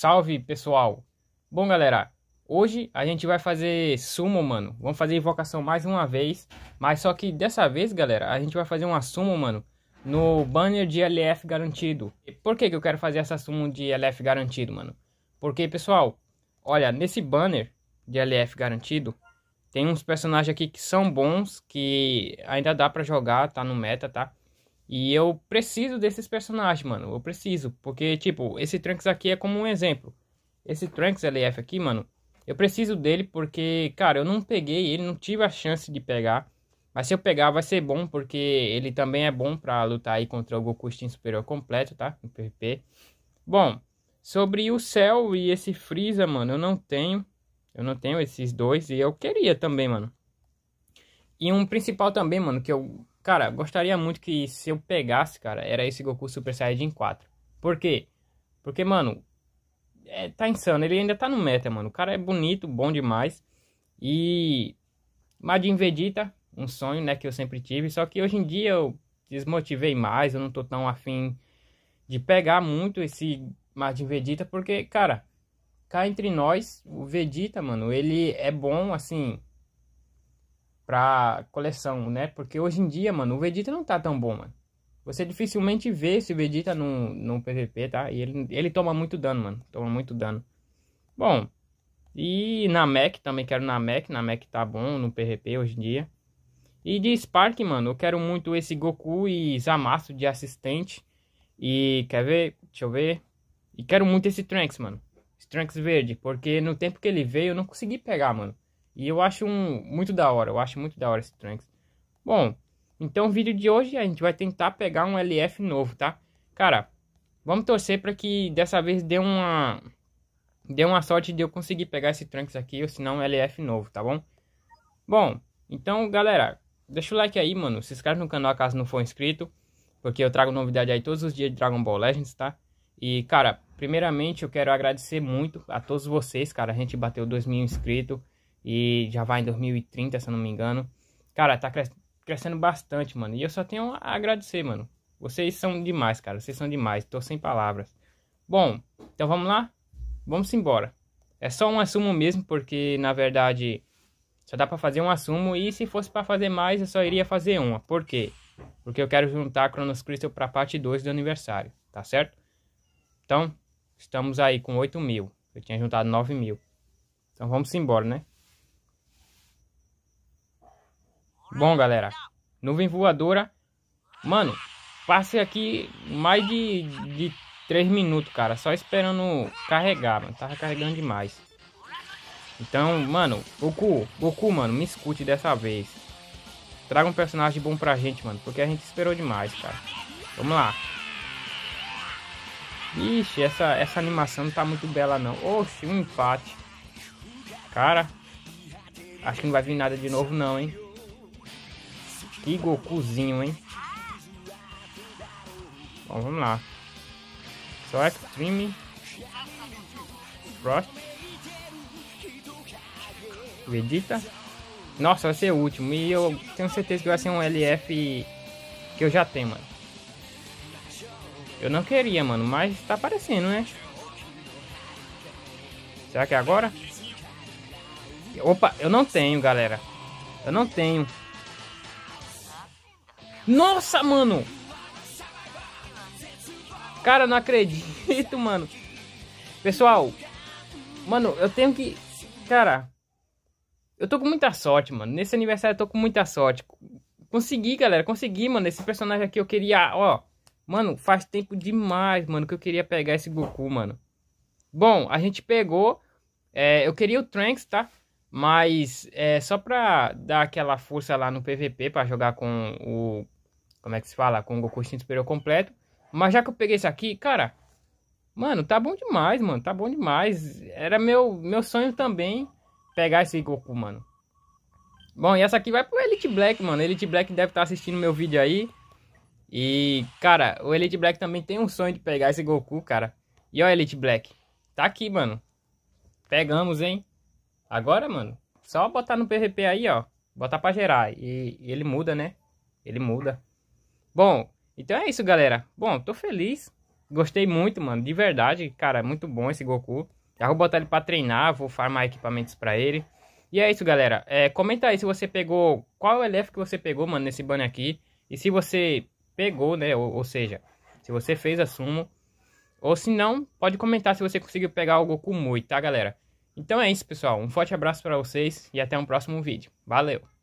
Salve, pessoal! Bom, galera, hoje a gente vai fazer sumo, mano. Vamos fazer invocação mais uma vez. Mas só que dessa vez, galera, a gente vai fazer uma sumo, mano, no banner de LF garantido. E por que, que eu quero fazer essa sumo de LF garantido, mano? Porque, pessoal, olha, nesse banner de LF garantido, tem uns personagens aqui que são bons, que ainda dá pra jogar, tá no meta, tá? E eu preciso desses personagens, mano. Eu preciso. Porque, tipo, esse Trunks aqui é como um exemplo. Esse Trunks LF aqui, mano. Eu preciso dele porque, cara, eu não peguei ele, não tive a chance de pegar. Mas se eu pegar, vai ser bom, porque ele também é bom pra lutar aí contra o Goku Steam Superior completo, tá? No PvP. Bom, sobre o Cell e esse Freeza, mano, eu não tenho. Eu não tenho esses dois e eu queria também, mano. E um principal também, mano, que eu Cara, gostaria muito que se eu pegasse, cara, era esse Goku Super Saiyajin 4. Por quê? Porque, mano, é, tá insano. Ele ainda tá no meta, mano. O cara é bonito, bom demais. E Majin Vegeta, um sonho, né, que eu sempre tive. Só que hoje em dia eu desmotivei mais, eu não tô tão afim de pegar muito esse Majin Vegeta, porque, cara, cá entre nós, o Vegeta, mano, ele é bom, assim, pra coleção, né? Porque hoje em dia, mano, o Vegeta não tá tão bom, mano. Você dificilmente vê esse Vegeta no, no PVP, tá? E ele, ele toma muito dano, mano. Toma muito dano. Bom, e na Mac, também quero na Mac. Na Mac tá bom no PVP hoje em dia. E de Spark, mano, eu quero muito esse Goku e Zamasu de assistente. E quer ver? Deixa eu ver. E quero muito esse Trunks, mano. Trunks verde, porque no tempo que ele veio eu não consegui pegar, mano. E eu acho um, muito da hora, eu acho muito da hora esse Trunks. Bom, então o vídeo de hoje a gente vai tentar pegar um LF novo, tá? Cara, vamos torcer para que dessa vez dê uma dê uma sorte de eu conseguir pegar esse Trunks aqui, ou senão um LF novo, tá bom? Bom, então galera, deixa o like aí, mano, se inscreve no canal caso não for inscrito, porque eu trago novidade aí todos os dias de Dragon Ball Legends, tá? E, cara, primeiramente eu quero agradecer muito a todos vocês, cara, a gente bateu 2 mil inscritos, e já vai em 2030, se eu não me engano. Cara, tá cres crescendo bastante, mano. E eu só tenho a agradecer, mano. Vocês são demais, cara. Vocês são demais. Tô sem palavras. Bom, então vamos lá? Vamos embora. É só um assumo mesmo, porque na verdade só dá para fazer um assumo e se fosse para fazer mais, eu só iria fazer uma. Por quê? Porque eu quero juntar Cronos Crystal para parte 2 do aniversário, tá certo? Então, estamos aí com 8 mil. Eu tinha juntado 9 mil. Então vamos embora, né? Bom, galera, nuvem voadora. Mano, passei aqui mais de, de 3 minutos, cara. Só esperando carregar, mano. Tava carregando demais. Então, mano, Goku, Goku, mano, me escute dessa vez. Traga um personagem bom pra gente, mano. Porque a gente esperou demais, cara. Vamos lá. Ixi, essa, essa animação não tá muito bela, não. Oxe, um empate. Cara, acho que não vai vir nada de novo, não, hein. Que Gokuzinho, hein? Bom, vamos lá. Só Extreme. Frost. Vegeta. Nossa, vai ser o último. E eu tenho certeza que vai ser um LF que eu já tenho, mano. Eu não queria, mano, mas tá aparecendo, né? Será que é agora? Opa, eu não tenho, galera. Eu não tenho. Nossa, mano! Cara, não acredito, mano. Pessoal, mano, eu tenho que. Cara, eu tô com muita sorte, mano. Nesse aniversário eu tô com muita sorte. Consegui, galera, consegui, mano. Esse personagem aqui eu queria, ó. Mano, faz tempo demais, mano, que eu queria pegar esse Goku, mano. Bom, a gente pegou. É, eu queria o Trunks, tá? Mas é só pra dar aquela força lá no PVP pra jogar com o como é que se fala, com o Goku Instinto Superior completo. Mas já que eu peguei esse aqui, cara, mano, tá bom demais, mano, tá bom demais. Era meu, meu sonho também pegar esse Goku, mano. Bom, e essa aqui vai pro Elite Black, mano. Elite Black deve estar tá assistindo meu vídeo aí. E, cara, o Elite Black também tem um sonho de pegar esse Goku, cara. E ó, Elite Black, tá aqui, mano. Pegamos, hein? Agora, mano, só botar no PVP aí, ó. Botar pra gerar. E, e ele muda, né? Ele muda. Bom, então é isso, galera. Bom, tô feliz. Gostei muito, mano. De verdade, cara, é muito bom esse Goku. Já vou botar ele pra treinar, vou farmar equipamentos pra ele. E é isso, galera. É, comenta aí se você pegou... Qual LF que você pegou, mano, nesse banner aqui. E se você pegou, né? Ou, ou seja, se você fez a sumo. Ou se não, pode comentar se você conseguiu pegar o Goku Mui, tá, galera? Então é isso, pessoal. Um forte abraço pra vocês e até um próximo vídeo. Valeu!